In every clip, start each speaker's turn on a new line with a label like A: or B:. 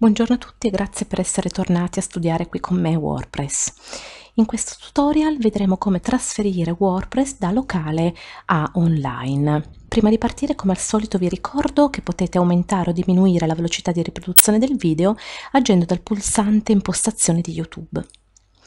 A: Buongiorno a tutti e grazie per essere tornati a studiare qui con me WordPress. In questo tutorial vedremo come trasferire WordPress da locale a online. Prima di partire, come al solito, vi ricordo che potete aumentare o diminuire la velocità di riproduzione del video agendo dal pulsante impostazione di YouTube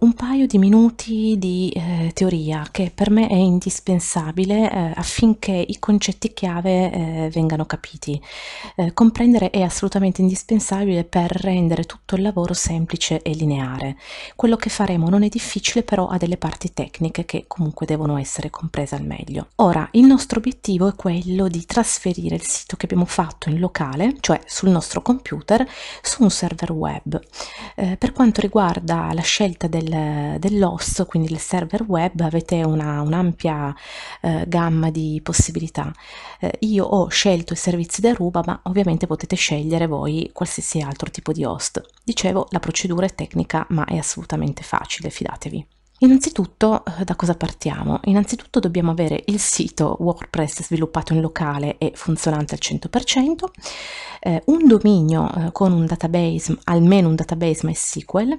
A: un paio di minuti di eh, teoria che per me è indispensabile eh, affinché i concetti chiave eh, vengano capiti. Eh, comprendere è assolutamente indispensabile per rendere tutto il lavoro semplice e lineare. Quello che faremo non è difficile, però ha delle parti tecniche che comunque devono essere comprese al meglio. Ora, il nostro obiettivo è quello di trasferire il sito che abbiamo fatto in locale, cioè sul nostro computer, su un server web. Eh, per quanto riguarda la scelta del del, dell'host, quindi del server web, avete una, un'ampia eh, gamma di possibilità. Eh, io ho scelto i servizi da Deruba, ma ovviamente potete scegliere voi qualsiasi altro tipo di host. Dicevo, la procedura è tecnica, ma è assolutamente facile, fidatevi. Innanzitutto eh, da cosa partiamo? Innanzitutto dobbiamo avere il sito WordPress sviluppato in locale e funzionante al 100%, eh, un dominio eh, con un database, almeno un database MySQL,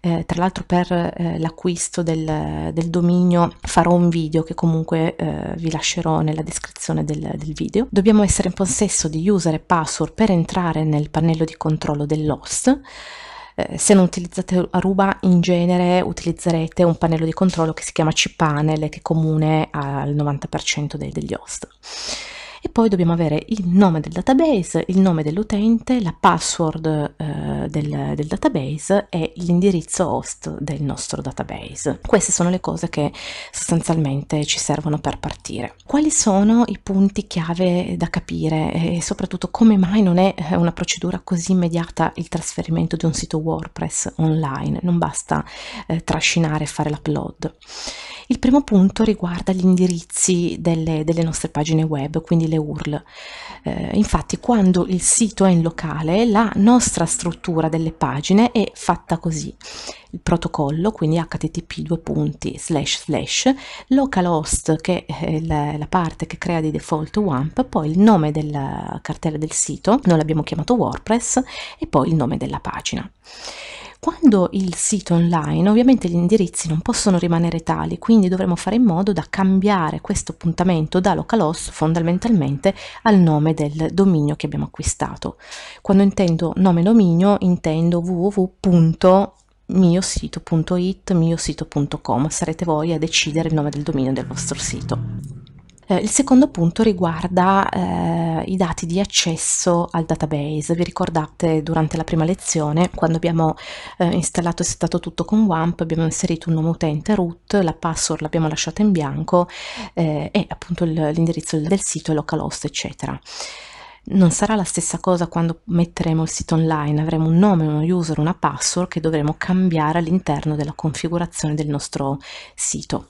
A: eh, tra l'altro per eh, l'acquisto del, del, dominio farò un video che comunque eh, vi lascerò nella descrizione del, del video. Dobbiamo essere in possesso di user e password per entrare nel pannello di controllo dell'host, eh, se non utilizzate Aruba in genere utilizzerete un pannello di controllo che si chiama cPanel che è comune al 90% dei, degli host e poi dobbiamo avere il nome del database, il nome dell'utente, la password eh, del, del database e l'indirizzo host del nostro database. Queste sono le cose che sostanzialmente ci servono per partire. Quali sono i punti chiave da capire e soprattutto come mai non è eh, una procedura così immediata il trasferimento di un sito WordPress online? Non basta eh, trascinare e fare l'upload. Il primo punto riguarda gli indirizzi delle, delle nostre pagine web, quindi le URL. Eh, infatti quando il sito è in locale la nostra struttura delle pagine è fatta così. Il protocollo, quindi http due punti slash slash, localhost che è eh, la, la parte che crea di default WAMP, poi il nome della cartella del sito, noi l'abbiamo chiamato WordPress, e poi il nome della pagina. Quando il sito online, ovviamente gli indirizzi non possono rimanere tali, quindi dovremo fare in modo da cambiare questo appuntamento da localhost fondamentalmente al nome del dominio che abbiamo acquistato. Quando intendo nome dominio intendo www miosito.it, miosito.com, sarete voi a decidere il nome del dominio del vostro sito. Eh, il secondo punto riguarda eh, i dati di accesso al database. Vi ricordate durante la prima lezione, quando abbiamo eh, installato e settato tutto con WAMP, abbiamo inserito un nome utente root, la password l'abbiamo lasciata in bianco eh, e appunto l'indirizzo del sito, localhost, eccetera. Non sarà la stessa cosa quando metteremo il sito online, avremo un nome, uno user, una password che dovremo cambiare all'interno della configurazione del nostro sito.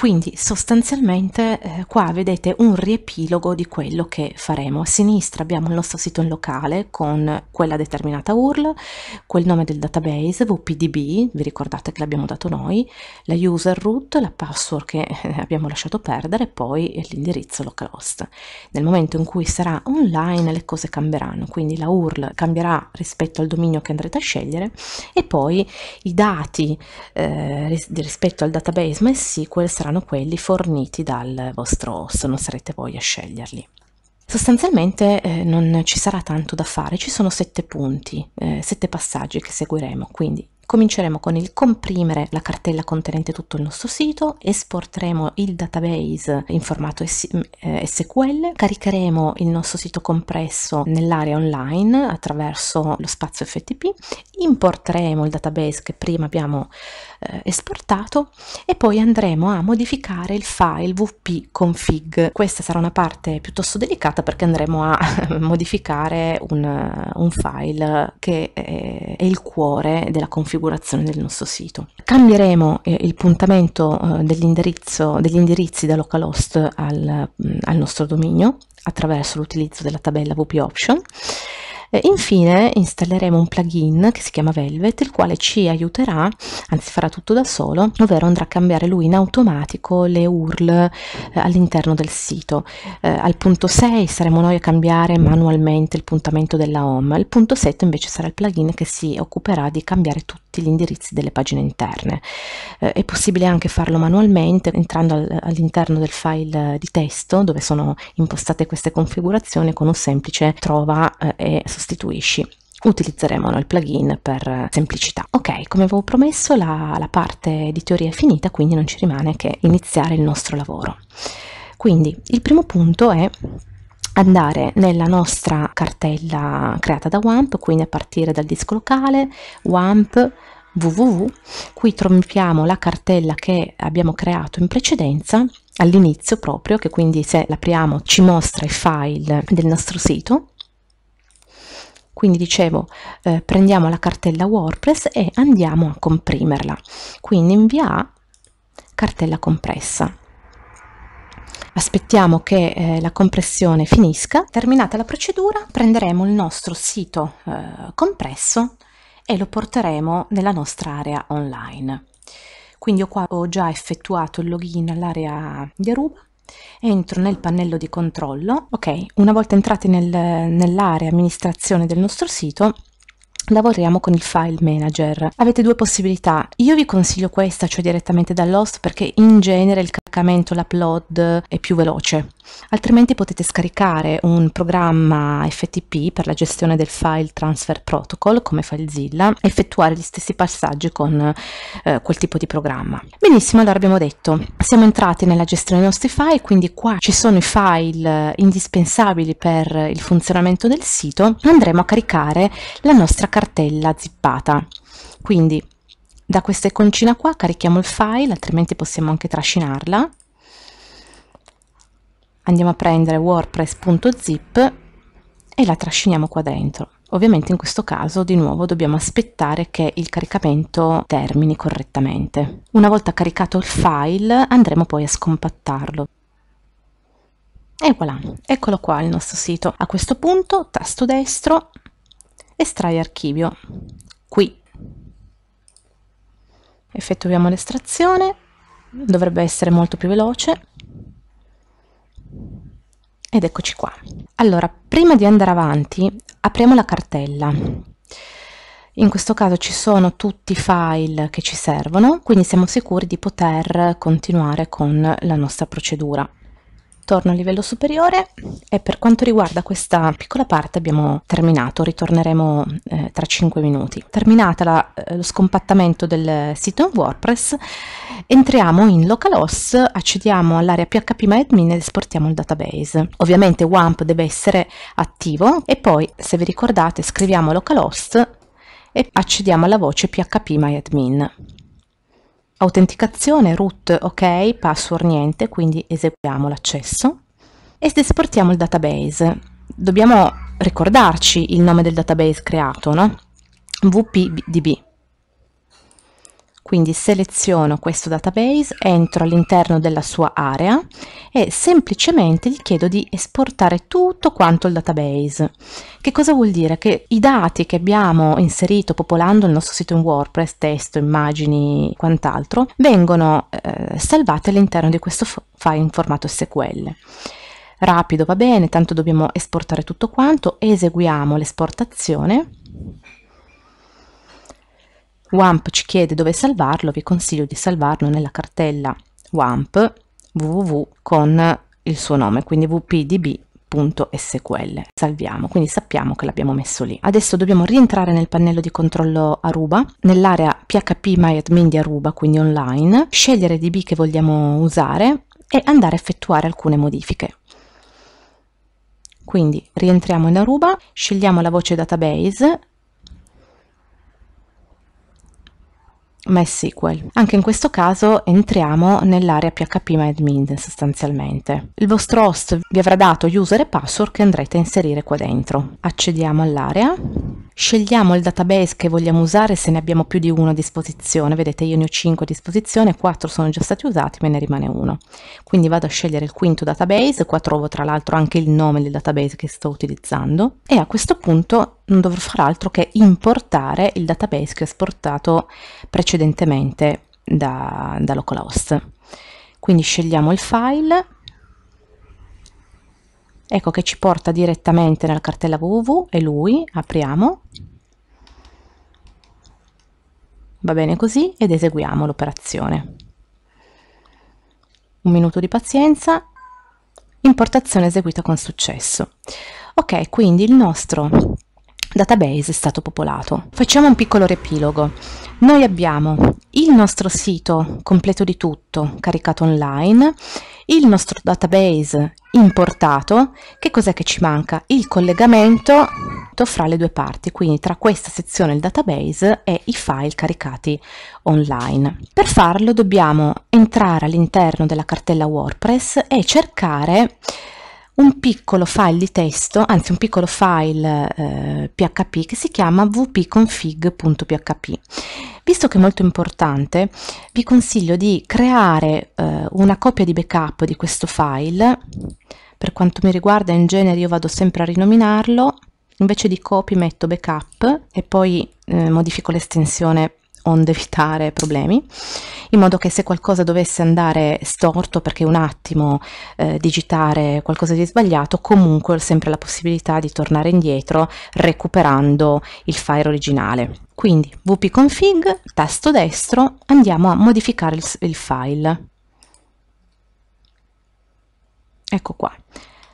A: Quindi sostanzialmente eh, qua vedete un riepilogo di quello che faremo. A sinistra abbiamo il nostro sito in locale con quella determinata URL, quel nome del database, WPDB, vi ricordate che l'abbiamo dato noi, la user root, la password che abbiamo lasciato perdere e poi l'indirizzo localhost. Nel momento in cui sarà online le cose cambieranno, quindi la URL cambierà rispetto al dominio che andrete a scegliere e poi i dati eh, rispetto al database MySQL saranno saranno quelli forniti dal vostro osso, non sarete voi a sceglierli. Sostanzialmente eh, non ci sarà tanto da fare, ci sono sette punti, eh, sette passaggi che seguiremo, quindi Cominceremo con il comprimere la cartella contenente tutto il nostro sito, esporteremo il database in formato SQL, eh, caricheremo il nostro sito compresso nell'area online attraverso lo spazio FTP, importeremo il database che prima abbiamo eh, esportato e poi andremo a modificare il file wp-config. Questa sarà una parte piuttosto delicata perché andremo a modificare un, un file che è, è il cuore della configurazione configurazione del nostro sito. Cambieremo eh, il puntamento eh, degli indirizzi da localhost al, mm, al nostro dominio attraverso l'utilizzo della tabella WP Option eh, infine installeremo un plugin che si chiama Velvet, il quale ci aiuterà, anzi farà tutto da solo, ovvero andrà a cambiare lui in automatico le URL eh, all'interno del sito. Eh, al punto 6 saremo noi a cambiare manualmente il puntamento della home, il punto 7 invece sarà il plugin che si occuperà di cambiare tutti gli indirizzi delle pagine interne. Eh, è possibile anche farlo manualmente entrando al, all'interno del file eh, di testo dove sono impostate queste configurazioni con un semplice trova eh, e sostanzialmente sostituisci utilizzeremo il plugin per semplicità. Ok, come avevo promesso la, la, parte di teoria è finita, quindi non ci rimane che iniziare il nostro lavoro. Quindi il primo punto è andare nella nostra cartella creata da WAMP, quindi a partire dal disco locale, WAMP www, qui troviamo la cartella che abbiamo creato in precedenza all'inizio proprio, che quindi se l'apriamo ci mostra i file del nostro sito quindi dicevo, eh, prendiamo la cartella WordPress e andiamo a comprimerla. Quindi invia cartella compressa. Aspettiamo che eh, la compressione finisca. Terminata la procedura, prenderemo il nostro sito eh, compresso e lo porteremo nella nostra area online. Quindi io qua ho già effettuato il login all'area di Aruba entro nel pannello di controllo, ok, una volta entrati nel, nell'area amministrazione del nostro sito lavoriamo con il file manager. Avete due possibilità, io vi consiglio questa, cioè direttamente dall'host, perché in genere il caricamento, l'upload è più veloce. Altrimenti potete scaricare un programma FTP per la gestione del file transfer protocol come FileZilla, effettuare gli stessi passaggi con eh, quel tipo di programma. Benissimo, allora abbiamo detto, siamo entrati nella gestione dei nostri file, quindi qua ci sono i file indispensabili per il funzionamento del sito, andremo a caricare la nostra carta cartella zippata. Quindi da questa iconcina qua carichiamo il file, altrimenti possiamo anche trascinarla. Andiamo a prendere wordpress.zip e la trasciniamo qua dentro. Ovviamente in questo caso di nuovo dobbiamo aspettare che il caricamento termini correttamente. Una volta caricato il file andremo poi a scompattarlo. E voilà, eccolo qua il nostro sito. A questo punto, tasto destro, estrai archivio qui effettuiamo l'estrazione dovrebbe essere molto più veloce ed eccoci qua allora prima di andare avanti apriamo la cartella in questo caso ci sono tutti i file che ci servono quindi siamo sicuri di poter continuare con la nostra procedura ritorno al livello superiore e per quanto riguarda questa piccola parte abbiamo terminato, ritorneremo eh, tra 5 minuti. Terminata la, eh, lo scompattamento del sito in WordPress, entriamo in localhost, accediamo all'area phpMyAdmin ed esportiamo il database. Ovviamente WAMP deve essere attivo e poi se vi ricordate scriviamo localhost e accediamo alla voce phpMyAdmin autenticazione root ok, password niente, quindi eseguiamo l'accesso ed esportiamo il database. Dobbiamo ricordarci il nome del database creato, no? WPDB. Quindi seleziono questo database, entro all'interno della sua area e semplicemente gli chiedo di esportare tutto quanto il database. Che cosa vuol dire? Che i dati che abbiamo inserito popolando il nostro sito in WordPress, testo, immagini, quant'altro, vengono eh, salvati all'interno di questo file in formato SQL rapido va bene, tanto dobbiamo esportare tutto quanto, eseguiamo l'esportazione WAMP ci chiede dove salvarlo, vi consiglio di salvarlo nella cartella WAMP www con il suo nome, quindi wpdb.sql. Salviamo, quindi sappiamo che l'abbiamo messo lì. Adesso dobbiamo rientrare nel pannello di controllo Aruba, nell'area PHP MyAdmin di Aruba, quindi online, scegliere DB che vogliamo usare e andare a effettuare alcune modifiche. Quindi rientriamo in Aruba, scegliamo la voce database, MySQL. Anche in questo caso entriamo nell'area phpMyAdmin sostanzialmente. Il vostro host vi avrà dato user e password che andrete a inserire qua dentro. Accediamo all'area Scegliamo il database che vogliamo usare se ne abbiamo più di uno a disposizione, vedete io ne ho 5 a disposizione, 4 sono già stati usati, me ne rimane uno. Quindi vado a scegliere il quinto database, qua trovo tra l'altro anche il nome del database che sto utilizzando e a questo punto non dovrò far altro che importare il database che ho esportato precedentemente da, da localhost. Quindi scegliamo il file, ecco che ci porta direttamente nella cartella www e lui apriamo va bene così ed eseguiamo l'operazione un minuto di pazienza importazione eseguita con successo ok quindi il nostro database è stato popolato. Facciamo un piccolo riepilogo. Noi abbiamo il nostro sito completo di tutto caricato online, il nostro database importato, che cos'è che ci manca? Il collegamento fra le due parti, quindi tra questa sezione il database e i file caricati online. Per farlo dobbiamo entrare all'interno della cartella WordPress e cercare un piccolo file di testo, anzi un piccolo file eh, PHP che si chiama wp-config.php. Visto che è molto importante, vi consiglio di creare eh, una copia di backup di questo file. Per quanto mi riguarda, in genere io vado sempre a rinominarlo, invece di copy metto backup e poi eh, modifico l'estensione onde evitare problemi, in modo che se qualcosa dovesse andare storto perché un attimo eh, digitare qualcosa di sbagliato, comunque ho sempre la possibilità di tornare indietro recuperando il file originale. Quindi wp-config, tasto destro, andiamo a modificare il, il file. Ecco qua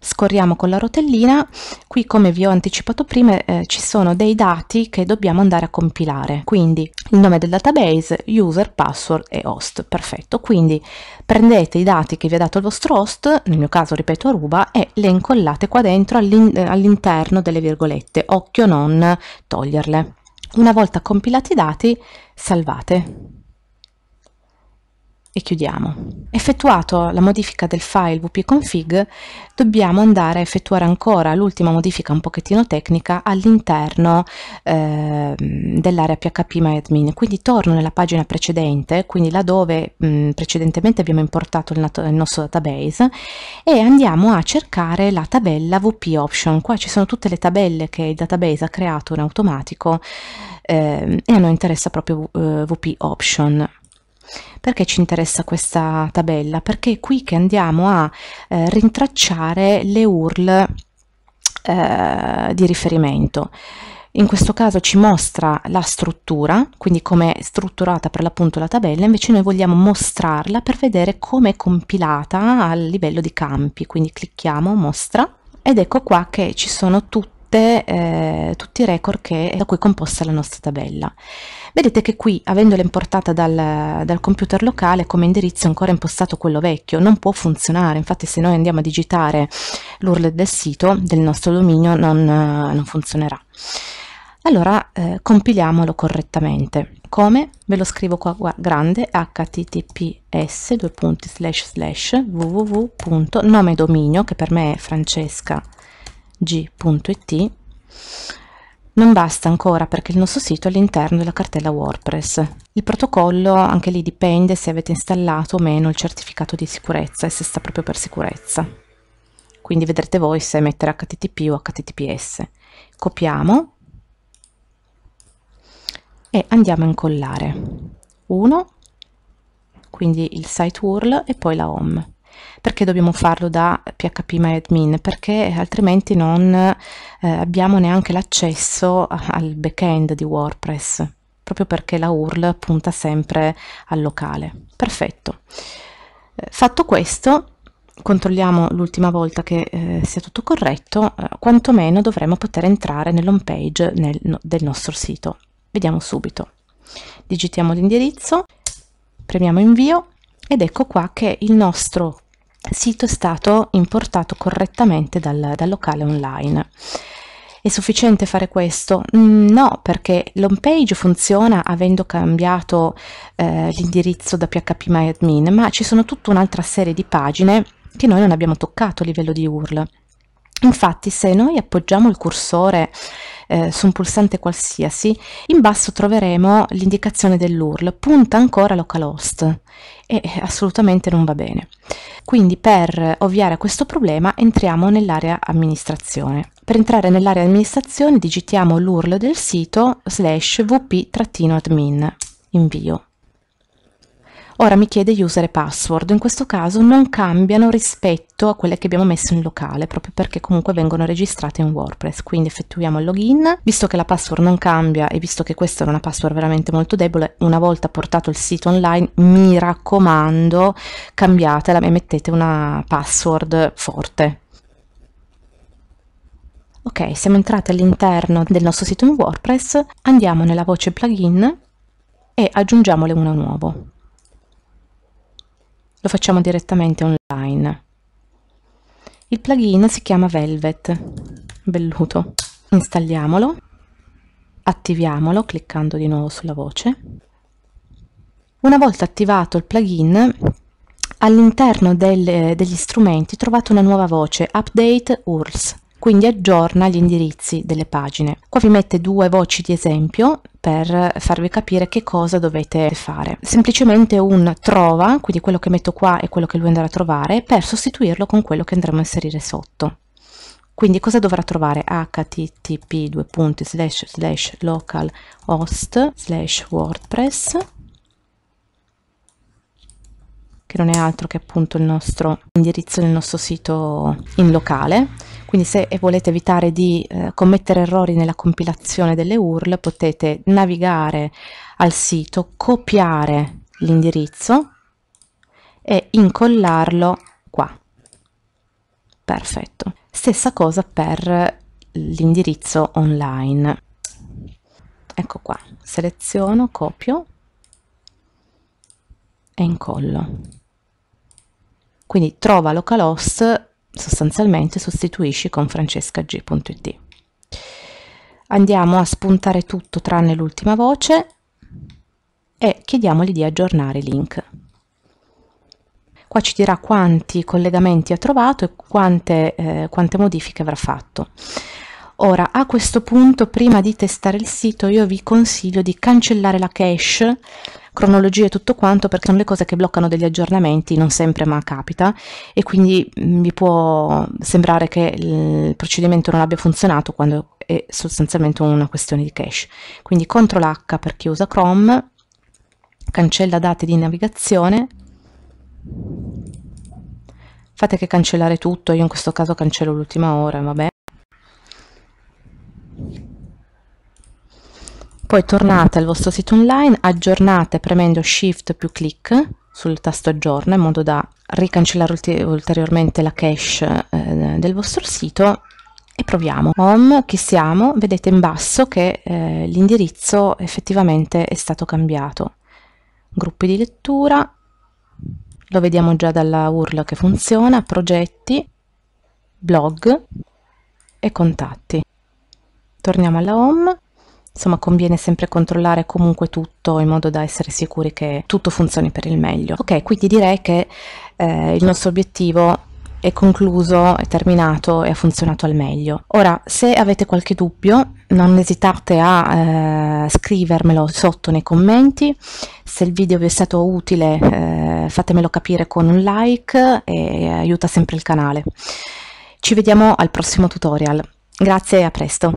A: scorriamo con la rotellina, qui come vi ho anticipato prima eh, ci sono dei dati che dobbiamo andare a compilare, quindi il nome del database, user, password e host, perfetto, quindi prendete i dati che vi ha dato il vostro host, nel mio caso ripeto Aruba, e le incollate qua dentro all'interno all delle virgolette, occhio non toglierle. Una volta compilati i dati, salvate e chiudiamo. Effettuato la modifica del file wp-config, dobbiamo andare a effettuare ancora l'ultima modifica un pochettino tecnica all'interno eh, dell'area phpMyAdmin. Quindi torno nella pagina precedente, quindi là dove mh, precedentemente abbiamo importato il, il, nostro database e andiamo a cercare la tabella WP Option. Qua ci sono tutte le tabelle che il database ha creato in automatico eh, e a noi interessa proprio eh, WP Option perché ci interessa questa tabella? Perché è qui che andiamo a eh, rintracciare le URL eh, di riferimento. In questo caso ci mostra la struttura, quindi come è strutturata per l'appunto la tabella, invece noi vogliamo mostrarla per vedere come è compilata a livello di campi, quindi clicchiamo mostra ed ecco qua che ci sono tutti tutte, eh, tutti i record che, da cui è composta la nostra tabella. Vedete che qui, avendola importata dal, dal, computer locale, come indirizzo è ancora impostato quello vecchio, non può funzionare, infatti se noi andiamo a digitare l'URL del sito, del nostro dominio, non, non funzionerà. Allora eh, compiliamolo correttamente. Come? Ve lo scrivo qua, qua grande https www.nome dominio che per me è Francesca g.it non basta ancora perché il nostro sito è all'interno della cartella WordPress. Il protocollo anche lì dipende se avete installato o meno il certificato di sicurezza e se sta proprio per sicurezza. Quindi vedrete voi se mettere HTTP o HTTPS. Copiamo e andiamo a incollare. 1, quindi il site URL e poi la home. Perché dobbiamo farlo da phpMyAdmin? Perché eh, altrimenti non eh, abbiamo neanche l'accesso al backend di WordPress, proprio perché la URL punta sempre al locale. Perfetto. Eh, fatto questo, controlliamo l'ultima volta che eh, sia tutto corretto, eh, quantomeno dovremo poter entrare nell'home page nel, no, del nostro sito. Vediamo subito. Digitiamo l'indirizzo, premiamo invio ed ecco qua che il nostro sito è stato importato correttamente dal, dal locale online. È sufficiente fare questo? Mm, no, perché l'home page funziona avendo cambiato eh, l'indirizzo da PHP My ma ci sono tutta un'altra serie di pagine che noi non abbiamo toccato a livello di URL. Infatti, se noi appoggiamo il cursore eh, su un pulsante qualsiasi, in basso troveremo l'indicazione dell'URL, punta ancora localhost e assolutamente non va bene. Quindi per ovviare a questo problema entriamo nell'area amministrazione. Per entrare nell'area amministrazione digitiamo l'URL del sito slash vp-admin, invio. Ora mi chiede user e password, in questo caso non cambiano rispetto a quelle che abbiamo messo in locale, proprio perché comunque vengono registrate in WordPress, quindi effettuiamo il login, visto che la password non cambia e visto che questa è una password veramente molto debole, una volta portato il sito online, mi raccomando, cambiatela e mettete una password forte. Ok, siamo entrati all'interno del nostro sito in WordPress, andiamo nella voce plugin e aggiungiamole uno nuovo lo facciamo direttamente online. Il plugin si chiama Velvet, belluto. Installiamolo, attiviamolo cliccando di nuovo sulla voce. Una volta attivato il plugin, all'interno eh, degli strumenti trovate una nuova voce, Update URLs quindi aggiorna gli indirizzi delle pagine. Qua vi mette due voci di esempio per farvi capire che cosa dovete fare. Semplicemente un trova, quindi quello che metto qua è quello che lui andrà a trovare, per sostituirlo con quello che andremo a inserire sotto. Quindi cosa dovrà trovare? http localhost wordpress che non è altro che appunto il nostro indirizzo nel nostro sito in locale quindi se volete evitare di eh, commettere errori nella compilazione delle URL potete navigare al sito, copiare l'indirizzo e incollarlo qua. Perfetto. Stessa cosa per l'indirizzo online. Ecco qua, seleziono, copio e incollo. Quindi trova localhost sostanzialmente sostituisci con francescag.it. Andiamo a spuntare tutto tranne l'ultima voce e chiediamogli di aggiornare i link. Qua ci dirà quanti collegamenti ha trovato e quante, eh, quante modifiche avrà fatto. Ora, a questo punto, prima di testare il sito, io vi consiglio di cancellare la cache cronologie e tutto quanto, perché sono le cose che bloccano degli aggiornamenti, non sempre ma capita, e quindi mm, mi può sembrare che il procedimento non abbia funzionato quando è sostanzialmente una questione di cache. Quindi CTRL H per chi usa Chrome, cancella date di navigazione, fate che cancellare tutto, io in questo caso cancello l'ultima ora, vabbè. Poi tornate al vostro sito online, aggiornate premendo Shift più clic sul tasto aggiorna in modo da ricancellare ulteriormente la cache eh, del vostro sito e proviamo. Home, chi siamo? Vedete in basso che eh, l'indirizzo effettivamente è stato cambiato. Gruppi di lettura, lo vediamo già dalla URL che funziona, progetti, blog e contatti. Torniamo alla home Insomma, conviene sempre controllare comunque tutto in modo da essere sicuri che tutto funzioni per il meglio. Ok, quindi direi che eh, il nostro obiettivo è concluso, è terminato e ha funzionato al meglio. Ora, se avete qualche dubbio, non esitate a eh, scrivermelo sotto nei commenti. Se il video vi è stato utile, eh, fatemelo capire con un like e aiuta sempre il canale. Ci vediamo al prossimo tutorial. Grazie e a presto!